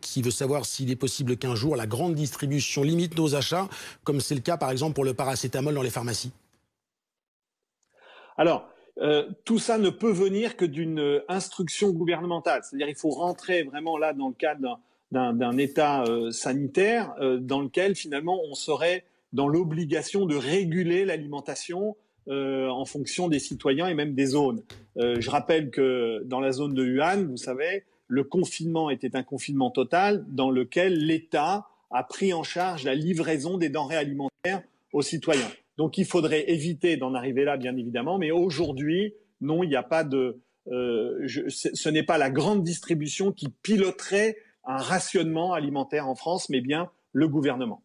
qui veut savoir s'il est possible qu'un jour la grande distribution limite nos achats, comme c'est le cas par exemple pour le paracétamol dans les pharmacies Alors, euh, tout ça ne peut venir que d'une euh, instruction gouvernementale. C'est-à-dire il faut rentrer vraiment là dans le cadre d'un état euh, sanitaire dans lequel finalement on serait dans l'obligation de réguler l'alimentation euh, en fonction des citoyens et même des zones. Euh, je rappelle que dans la zone de Wuhan, vous savez, le confinement était un confinement total dans lequel l'État a pris en charge la livraison des denrées alimentaires aux citoyens. Donc il faudrait éviter d'en arriver là, bien évidemment, mais aujourd'hui, non, il n'y a pas de... Euh, ce n'est pas la grande distribution qui piloterait un rationnement alimentaire en France, mais bien le gouvernement.